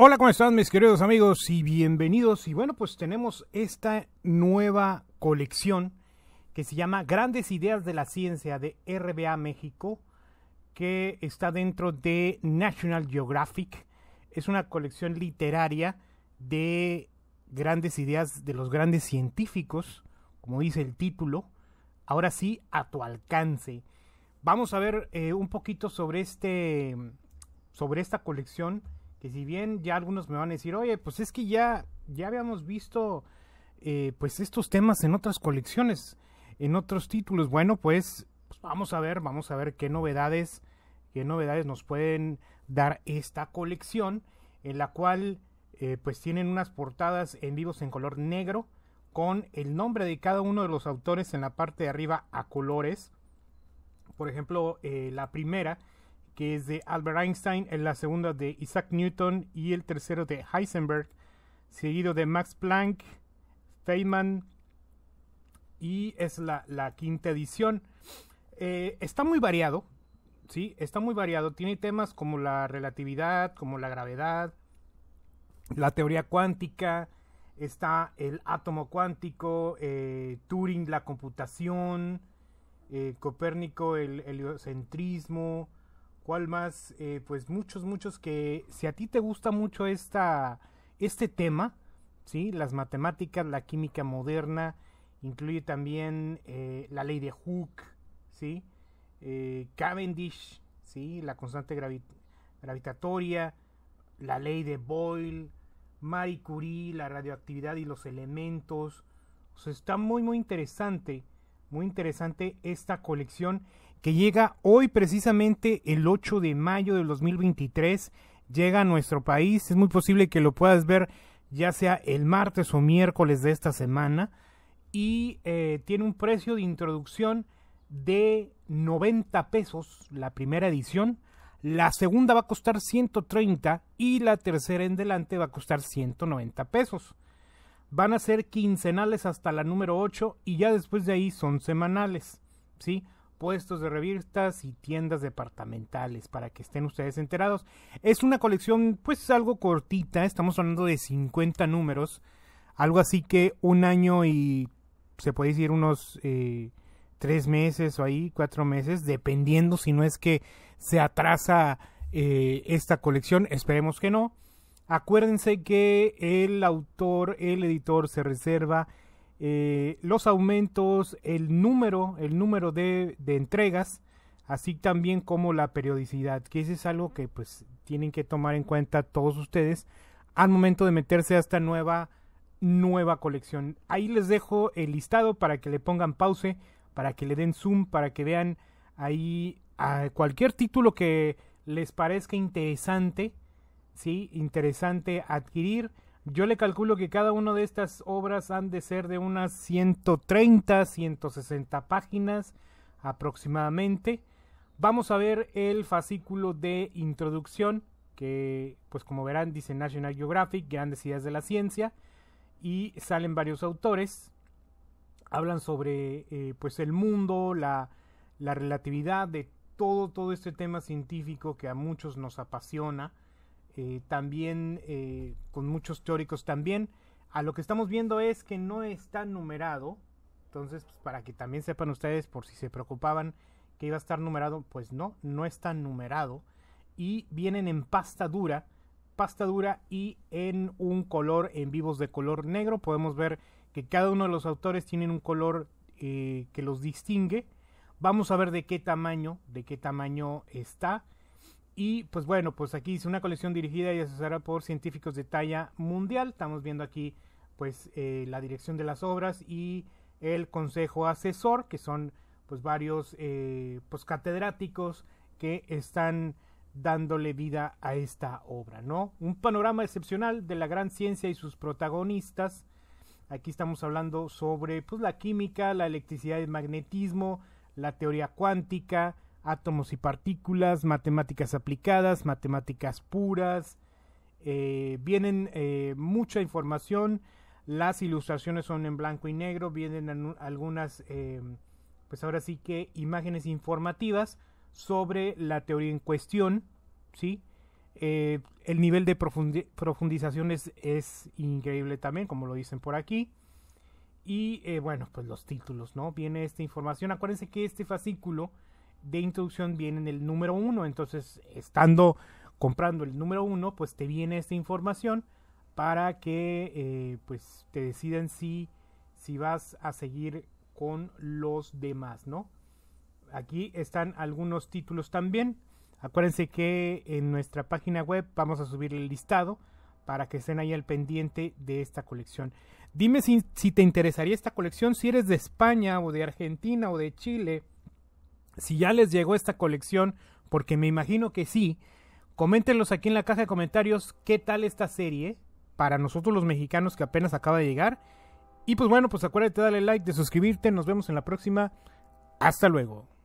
Hola, ¿cómo están mis queridos amigos y bienvenidos? Y bueno, pues tenemos esta nueva colección que se llama Grandes Ideas de la Ciencia de RBA México, que está dentro de National Geographic. Es una colección literaria de grandes ideas de los grandes científicos, como dice el título. Ahora sí, a tu alcance. Vamos a ver eh, un poquito sobre este sobre esta colección que si bien ya algunos me van a decir, oye, pues es que ya, ya habíamos visto eh, pues estos temas en otras colecciones, en otros títulos. Bueno, pues, pues, vamos a ver, vamos a ver qué novedades, qué novedades nos pueden dar esta colección, en la cual eh, pues tienen unas portadas en vivos en color negro con el nombre de cada uno de los autores en la parte de arriba a colores. Por ejemplo, eh, la primera que es de Albert Einstein, en la segunda de Isaac Newton y el tercero de Heisenberg, seguido de Max Planck, Feynman y es la, quinta edición. Eh, está muy variado, ¿sí? Está muy variado. Tiene temas como la relatividad, como la gravedad, la teoría cuántica, está el átomo cuántico, eh, Turing, la computación, eh, Copérnico, el heliocentrismo, ¿Cuál más? Eh, pues muchos, muchos que si a ti te gusta mucho esta, este tema, ¿sí? Las matemáticas, la química moderna, incluye también eh, la ley de Hooke, ¿sí? Eh, Cavendish, ¿sí? La constante gravitatoria, la ley de Boyle, Marie Curie, la radioactividad y los elementos. O está muy, muy interesante, muy interesante esta colección que llega hoy precisamente el 8 de mayo del 2023, llega a nuestro país, es muy posible que lo puedas ver ya sea el martes o miércoles de esta semana y eh, tiene un precio de introducción de 90 pesos la primera edición, la segunda va a costar 130 y la tercera en delante va a costar 190 pesos. Van a ser quincenales hasta la número 8 y ya después de ahí son semanales, ¿sí? puestos de revistas y tiendas departamentales para que estén ustedes enterados. Es una colección pues algo cortita, estamos hablando de 50 números, algo así que un año y se puede decir unos eh, tres meses o ahí cuatro meses, dependiendo si no es que se atrasa eh, esta colección, esperemos que no. Acuérdense que el autor, el editor se reserva eh, los aumentos, el número, el número de, de, entregas, así también como la periodicidad, que eso es algo que pues tienen que tomar en cuenta todos ustedes al momento de meterse a esta nueva nueva colección. Ahí les dejo el listado para que le pongan pause, para que le den zoom, para que vean ahí a cualquier título que les parezca interesante, sí, interesante adquirir yo le calculo que cada una de estas obras han de ser de unas 130, 160 páginas aproximadamente. Vamos a ver el fascículo de introducción que, pues como verán, dice National Geographic, grandes ideas de la ciencia, y salen varios autores, hablan sobre eh, pues el mundo, la, la relatividad de todo, todo este tema científico que a muchos nos apasiona eh, también eh, con muchos teóricos también. A lo que estamos viendo es que no está numerado, entonces pues, para que también sepan ustedes por si se preocupaban que iba a estar numerado, pues no, no está numerado y vienen en pasta dura, pasta dura y en un color en vivos de color negro. Podemos ver que cada uno de los autores tienen un color eh, que los distingue. Vamos a ver de qué tamaño, de qué tamaño está. Y pues bueno, pues aquí es una colección dirigida y asesora por científicos de talla mundial. Estamos viendo aquí pues eh, la dirección de las obras y el consejo asesor, que son pues varios eh, pues, catedráticos que están dándole vida a esta obra, ¿no? Un panorama excepcional de la gran ciencia y sus protagonistas. Aquí estamos hablando sobre pues, la química, la electricidad y el magnetismo, la teoría cuántica, átomos y partículas, matemáticas aplicadas, matemáticas puras. Eh, vienen eh, mucha información. Las ilustraciones son en blanco y negro. Vienen algunas, eh, pues ahora sí que imágenes informativas sobre la teoría en cuestión. ¿sí? el nivel de profundizaciones profundización es, es, increíble también, como lo dicen por aquí. Y bueno, pues los títulos, ¿no? Viene esta información. Acuérdense que este fascículo de introducción viene el número uno. Entonces, estando comprando el número uno. pues te viene esta información para que eh, pues te deciden si, si vas a seguir con los demás, ¿no? Aquí están algunos títulos también. Acuérdense que en nuestra página web vamos a subir el listado para que estén ahí al pendiente de esta colección. Dime si, si te interesaría esta colección, si eres de España o de Argentina o de Chile si ya les llegó esta colección, porque me imagino que sí, coméntenlos aquí en la caja de comentarios qué tal esta serie para nosotros los mexicanos que apenas acaba de llegar. Y pues bueno, pues acuérdate de darle like, de suscribirte, nos vemos en la próxima. Hasta luego.